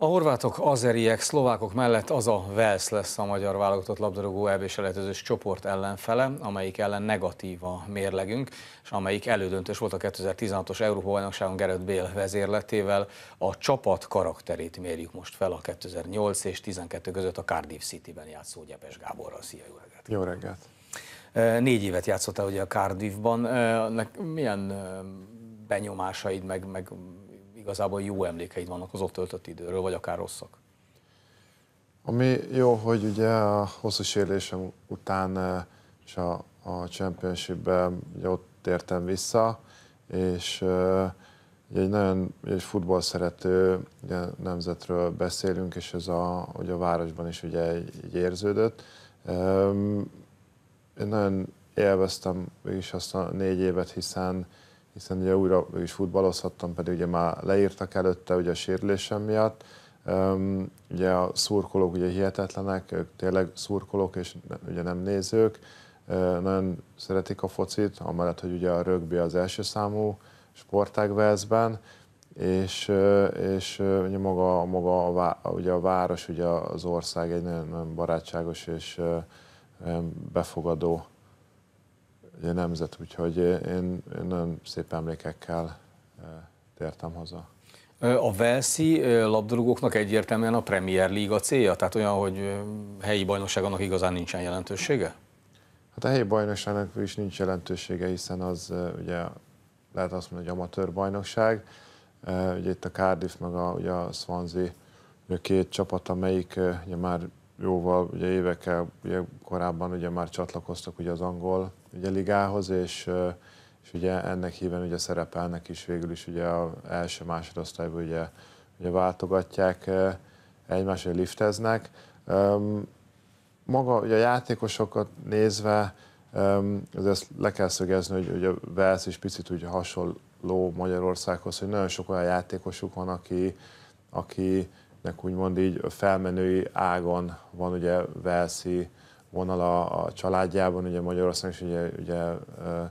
A horvátok, azeriek, szlovákok mellett az a Velsz lesz a magyar válogatott labdarúgó eb csoport ellenfele, amelyik ellen negatív a mérlegünk, és amelyik elődöntős volt a 2016-os Európa bajnokságon Gerett Bél vezérletével. A csapat karakterét mérjük most fel a 2008 és 12 között a Cardiff City-ben játszó Gyepes Gáborral. Szia, jó reggelt! Jó reggelt! Négy évet játszottál ugye a Cardiffban. Milyen benyomásaid, meg, meg igazából jó emlékeid vannak az ott töltött időről, vagy akár rosszak? Ami jó, hogy ugye a hosszú sérülésem után eh, és a, a championship-ben ott értem vissza, és eh, ugye egy nagyon egy szerető ugye, nemzetről beszélünk, és ez a, ugye a városban is ugye így érződött. Én nagyon élveztem mégis azt a négy évet, hiszen hiszen ugye újra is futballozhattam, pedig ugye már leírtak előtte ugye a sérülésem miatt. Um, ugye a szurkolók ugye hihetetlenek, ők tényleg szurkolók és ugye nem nézők, uh, nagyon szeretik a focit, amellett, hogy ugye a rögbi az első számú sportág Velszben, és, és ugye maga, maga a, vá, ugye a város, ugye az ország egy nagyon, nagyon barátságos és befogadó ugye nemzet, úgyhogy én, én nagyon szép emlékekkel tértem haza. A Velszi labdarúgóknak egyértelműen a Premier Liga célja? Tehát olyan, hogy helyi bajnokság annak igazán nincsen jelentősége? Hát a helyi bajnokságnak is nincs jelentősége, hiszen az ugye lehet azt mondani, hogy amatőr bajnokság. Ugye itt a Cardiff meg a, ugye a Swansea ugye a két csapat, amelyik ugye már jóval, ugye évekkel ugye korábban ugye már csatlakoztak ugye az angol ugye ligához, és, és ugye ennek híven ugye szerepelnek is végül is ugye a első másodosztályban ugye, ugye váltogatják egymás, hogy lifteznek. Maga ugye a játékosokat nézve, ezt le kell szögezni, hogy ugye Velsz is picit ugye hasonló Magyarországhoz, hogy nagyon sok olyan játékosuk van, aki, aki úgymond így felmenői ágon van ugye Velszi vonala a családjában, ugye Magyarországon is, ugye, ugye ö,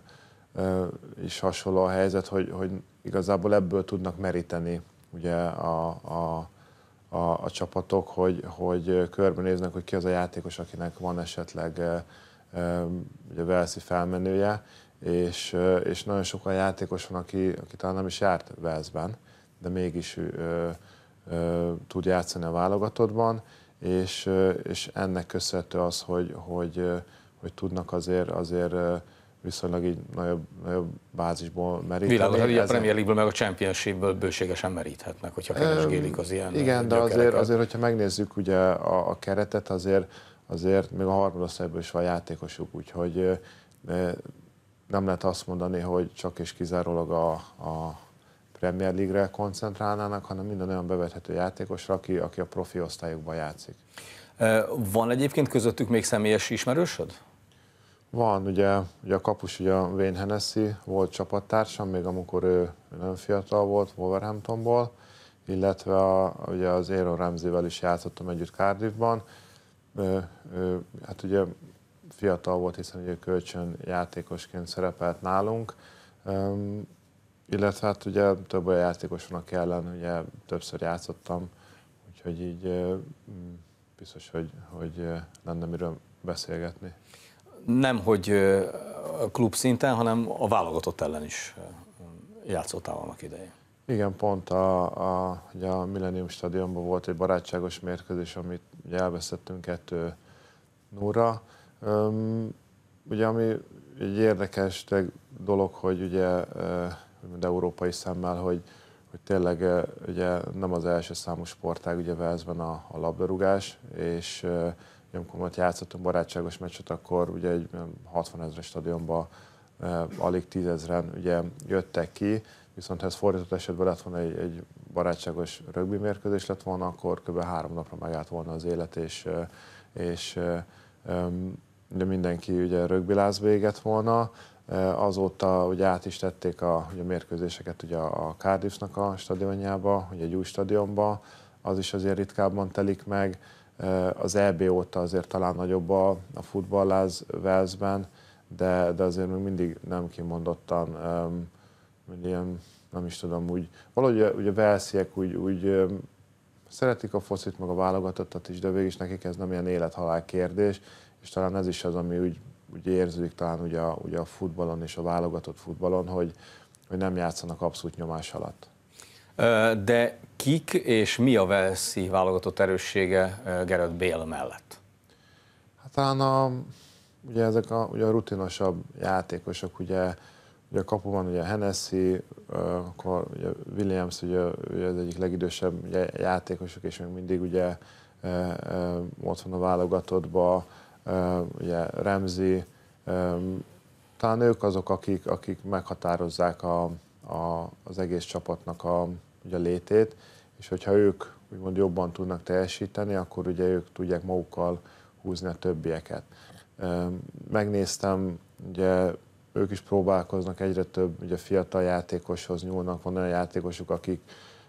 ö, is hasonló a helyzet, hogy, hogy igazából ebből tudnak meríteni ugye a, a, a, a csapatok, hogy, hogy körbenéznek, hogy ki az a játékos, akinek van esetleg ö, ugye Velszi felmenője, és, és nagyon sok olyan játékos van, aki, aki talán nem is járt Velszben, de mégis ö, ö, tud játszani a válogatottban, és, és ennek köszönhető az, hogy, hogy, hogy tudnak azért, azért viszonylag így nagyobb, nagyobb bázisból meríteni. Világos, hogy hát a Premier League-ből meg a Championship-ből bőségesen meríthetnek, hogyha keresgélik az ilyen Igen, de azért, azért, hogyha megnézzük ugye a, a keretet, azért, azért még a harmadosztályból is van játékosuk, úgyhogy nem lehet azt mondani, hogy csak és kizárólag a, a, Premier League-re koncentrálnának, hanem minden olyan bevethető játékosra, aki, aki a profi osztályokban játszik. Van egyébként közöttük még személyes ismerősöd? Van, ugye, ugye a kapus, ugye a Wayne Hennessy volt csapattársam, még amikor ő nagyon fiatal volt, Wolverhamptonból, illetve a, ugye az Aaron Ramsey-vel is játszottam együtt Cardiffban. Ő, hát ugye fiatal volt, hiszen ugye kölcsön játékosként szerepelt nálunk. Illetve hát ugye több olyan játékos van, aki ellen ugye többször játszottam, úgyhogy így mm, biztos, hogy, hogy lenne miről beszélgetni. Nem, hogy a klub szinten, hanem a válogatott ellen is játszottál annak idején. Igen, pont a, a, ugye a Millennium Stadionban volt egy barátságos mérkőzés, amit ugye elvesztettünk kettő nóra. Ugye ami egy érdekes dolog, hogy ugye úgymond európai szemmel, hogy, hogy tényleg ugye nem az első számú sportág ugye Velszben a, a labdarúgás, és amikor ott játszottunk barátságos meccset, akkor ugye egy 60 ezer stadionban alig tízezren ugye jöttek ki, viszont ha ez fordított esetben lett volna egy, egy barátságos rögbi mérkőzés lett volna, akkor kb. három napra megállt volna az élet, és, és de mindenki ugye rögbiláz véget volna, Azóta ugye át is tették a, ugye a mérkőzéseket ugye a Cardiffnak a stadionjába, ugye egy új stadionba, az is azért ritkábban telik meg. Az EB óta azért talán nagyobb a, a futballáz Velszben, de, de azért még mindig nem kimondottan um, ilyen, nem is tudom, úgy, valahogy ugye a velsziek úgy, úgy um, szeretik a focit, meg a válogatottat is, de végig is nekik ez nem ilyen élethalál kérdés, és talán ez is az, ami úgy ugye érződik talán ugye a, ugye a futballon és a válogatott futballon, hogy, hogy nem játszanak abszolút nyomás alatt. De kik és mi a Velszi válogatott erőssége Gerard Bél mellett? Hát talán a, ugye ezek a, ugye a rutinosabb játékosok, ugye, ugye a kapuban ugye Hennessy, akkor ugye Williams ugye, ugye az egyik legidősebb ugye, játékosok, és még mindig ugye ott van a válogatottban, ugye Remzi, talán ők azok, akik, akik meghatározzák a, a, az egész csapatnak a, ugye a létét, és hogyha ők úgymond jobban tudnak teljesíteni, akkor ugye ők tudják magukkal húzni a többieket. Megnéztem, ugye ők is próbálkoznak, egyre több ugye fiatal játékoshoz nyúlnak, van olyan játékosuk, akik,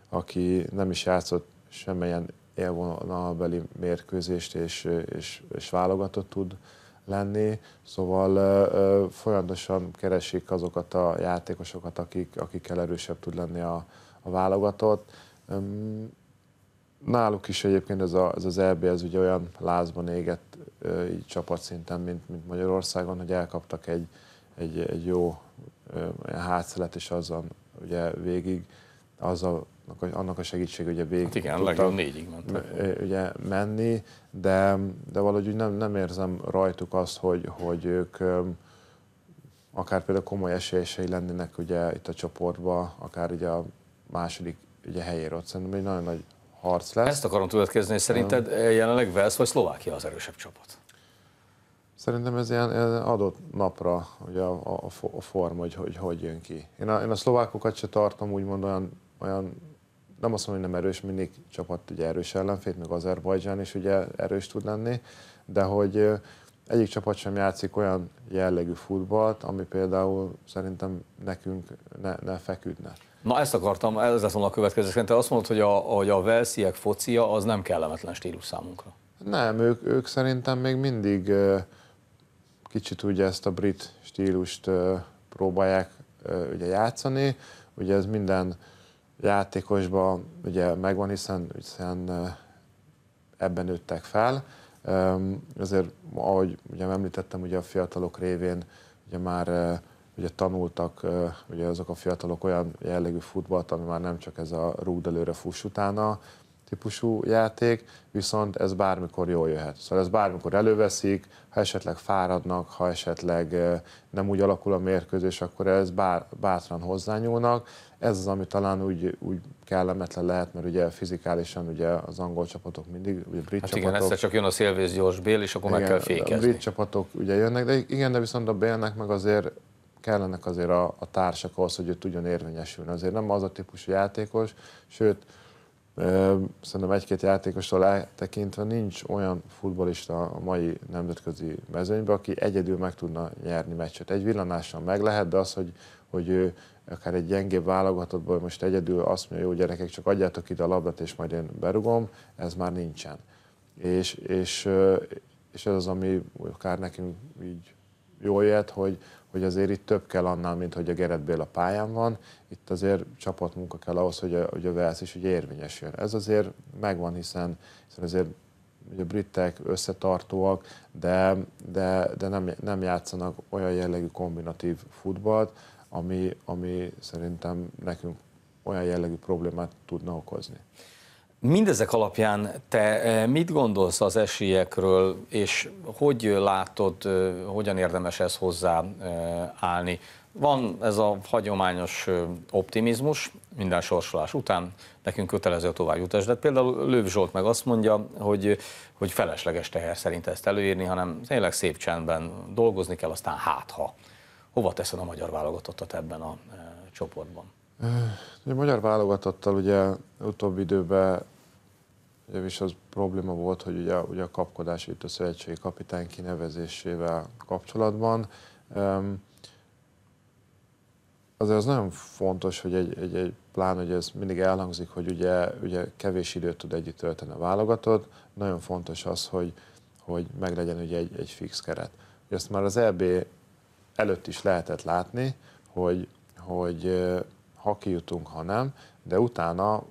aki nem is játszott semmilyen élvonalbeli mérkőzést és, és, és válogatott tud lenni, szóval folyamatosan keresik azokat a játékosokat, akik, akikkel erősebb tud lenni a, a válogatott. náluk is egyébként ez, a, ez az EB ez ugye olyan lázban égett így csapatszinten, mint, mint Magyarországon, hogy elkaptak egy, egy, egy jó hátszelet, és azon ugye végig azzal annak a segítség a végig hát igen, tudtak, négyig mentek. ugye menni, de, de valahogy nem, nem érzem rajtuk azt, hogy, hogy ők akár például komoly esélyesei lennének ugye itt a csoportba, akár ugye a második ugye helyére, ott szerintem egy nagyon nagy harc lesz. Ezt akarom tudatkezni, és szerinted jelenleg Velsz vagy Szlovákia az erősebb csapat? Szerintem ez ilyen, ilyen adott napra ugye a, a, a forma, hogy, hogy hogy jön ki. Én a, én a szlovákokat se tartom úgymond olyan, olyan nem azt mondom, hogy nem erős, mindig csapat ugye erős ellenfét, meg Azerbajdzsán is ugye erős tud lenni, de hogy egyik csapat sem játszik olyan jellegű futballt, ami például szerintem nekünk ne, ne feküdne. Na ezt akartam, ez lesz volna a következő. Te azt mondod, hogy a, hogy a velsziek focia az nem kellemetlen stílus számunkra. Nem, ők, ők szerintem még mindig kicsit ugye ezt a brit stílust próbálják ugye játszani. Ugye ez minden Játékosba, ugye megvan, hiszen, hiszen ebben nőttek fel. Ezért, ahogy ugye említettem, ugye a fiatalok révén ugye már ugye tanultak ugye azok a fiatalok olyan jellegű futballt, ami már nem csak ez a rúgd előre, fuss utána, típusú játék, viszont ez bármikor jól jöhet. Szóval ez bármikor előveszik, ha esetleg fáradnak, ha esetleg nem úgy alakul a mérkőzés, akkor ez bár, bátran hozzányúlnak. Ez az, ami talán úgy, úgy kellemetlen lehet, mert ugye fizikálisan ugye az angol csapatok mindig, ugye brit hát csapatok... igen, egyszer csak jön a szélvész gyors bél, és akkor igen, meg kell fékezni. A brit csapatok ugye jönnek, de igen, de viszont a bélnek meg azért kellenek azért a, a társak ahhoz, hogy ő tudjon érvényesülni. Azért nem az a típusú játékos, sőt, Szerintem egy-két játékostól eltekintve nincs olyan futbolista a mai nemzetközi mezőnyben, aki egyedül meg tudna nyerni meccset. Egy villanással meg lehet, de az, hogy, hogy ő akár egy gyengébb válogatottból most egyedül azt mondja, jó gyerekek, csak adjátok ide a labdát, és majd én berugom, ez már nincsen. És, és, és ez az, ami akár nekünk így jól jött, hogy, hogy azért itt több kell annál, mint hogy a Gered Béla pályán van. Itt azért csapatmunka kell ahhoz, hogy a, hogy a Velsz is ugye érvényesüljön. Ez azért megvan, hiszen, hiszen azért a britek összetartóak, de, de, de nem, nem játszanak olyan jellegű kombinatív futballt, ami, ami szerintem nekünk olyan jellegű problémát tudna okozni. Mindezek alapján te eh, mit gondolsz az esélyekről, és hogy látod, eh, hogyan érdemes ez hozzáállni? Eh, Van ez a hagyományos optimizmus minden sorsolás után, nekünk kötelező a jutás, de például Lőv Zsolt meg azt mondja, hogy, hogy felesleges teher szerint ezt előírni, hanem tényleg szép csendben dolgozni kell, aztán hátha. Hova teszed a magyar válogatottat ebben a csoportban? A magyar válogatottal ugye utóbbi időben ugye is az probléma volt, hogy ugye, ugye a kapkodás itt a szövetségi kapitány kinevezésével kapcsolatban. Um, azért az nagyon fontos, hogy egy, egy, egy plán, hogy ez mindig elhangzik, hogy ugye, ugye kevés időt tud együtt tölteni a válogatott, nagyon fontos az, hogy, hogy meglegyen ugye egy, egy fix keret. Ezt már az EB előtt is lehetett látni, hogy, hogy ha kijutunk, ha nem, de utána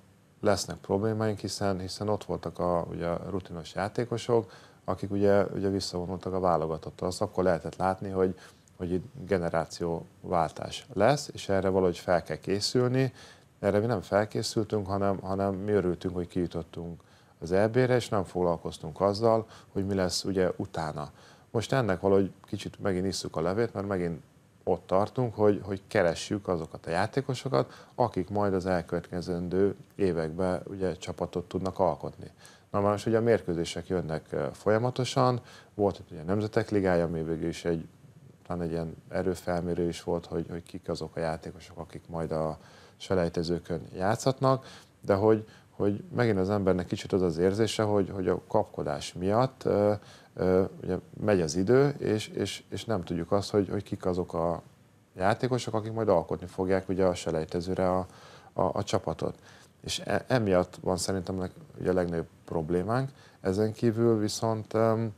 lesznek problémáink, hiszen, hiszen ott voltak a, ugye, a rutinos játékosok, akik ugye, ugye visszavonultak a válogatottal, Azt akkor lehetett látni, hogy, hogy itt generációváltás lesz, és erre valahogy fel kell készülni. Erre mi nem felkészültünk, hanem, hanem mi örültünk, hogy kijutottunk az EB-re, és nem foglalkoztunk azzal, hogy mi lesz ugye utána. Most ennek valahogy kicsit megint isszuk a levét, mert megint ott tartunk, hogy, hogy keressük azokat a játékosokat, akik majd az elkövetkezendő években ugye csapatot tudnak alkotni. Na most ugye a mérkőzések jönnek folyamatosan, volt itt ugye a Nemzetek Ligája, ami végül is egy, talán egy ilyen erőfelmérő is volt, hogy, hogy kik azok a játékosok, akik majd a selejtezőkön játszhatnak, de hogy, hogy megint az embernek kicsit az az érzése, hogy, hogy a kapkodás miatt ugye megy az idő, és, és, és nem tudjuk azt, hogy, hogy kik azok a játékosok, akik majd alkotni fogják ugye a selejtezőre a, a, a csapatot. És e, emiatt van szerintem ugye a legnagyobb problémánk. Ezen kívül viszont um,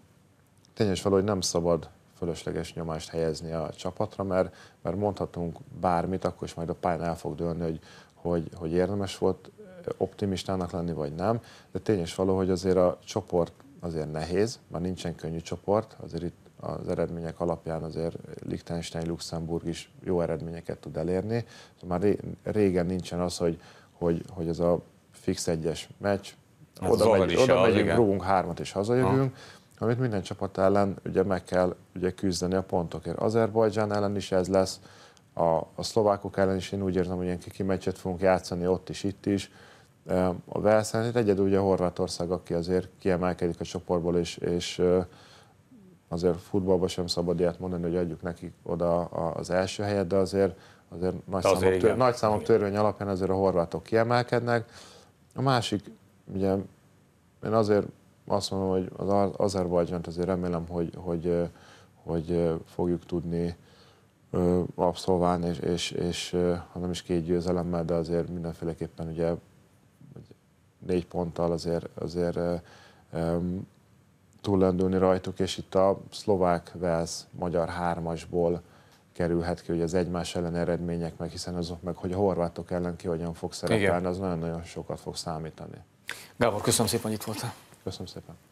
tényes valahogy nem szabad fölösleges nyomást helyezni a csapatra, mert, mert mondhatunk bármit, akkor is majd a pályán el fog dőlni, hogy, hogy, hogy érdemes volt optimistának lenni, vagy nem, de tényes való, hogy azért a csoport azért nehéz, már nincsen könnyű csoport, azért itt az eredmények alapján azért Liechtenstein, Luxemburg is jó eredményeket tud elérni. Szóval már régen nincsen az, hogy, hogy, hogy ez a fix egyes meccs, hát oda, megy, oda megyünk, rúgunk hármat és hazajövünk, ha. amit minden csapat ellen ugye meg kell ugye küzdeni a pontokért. Azerbajdzsán ellen is ez lesz, a, a szlovákok ellen is én úgy érzem, hogy ilyen kiki meccset fogunk játszani ott is, itt is. A Velsz hát egyedül ugye Horvátország, aki azért kiemelkedik a csoportból, és, és azért futballban sem szabad ilyet mondani, hogy adjuk nekik oda az első helyet, de azért, azért nagy, de azért számok, nagy számok törvény alapján azért a horvátok kiemelkednek. A másik, ugye én azért azt mondom, hogy az Azerbajdzsánt azért remélem, hogy, hogy, hogy fogjuk tudni abszolválni, és, és, és ha hát nem is két győzelemmel, de azért mindenféleképpen ugye négy ponttal azért, azért um, túllendülni rajtuk, és itt a szlovák vesz magyar hármasból kerülhet ki, hogy az egymás ellen eredmények meg, hiszen azok meg, hogy a horvátok ellen ki hogyan fog szerepelni, Igen. az nagyon-nagyon sokat fog számítani. Gábor, köszönöm szépen, hogy itt voltál. Köszönöm szépen.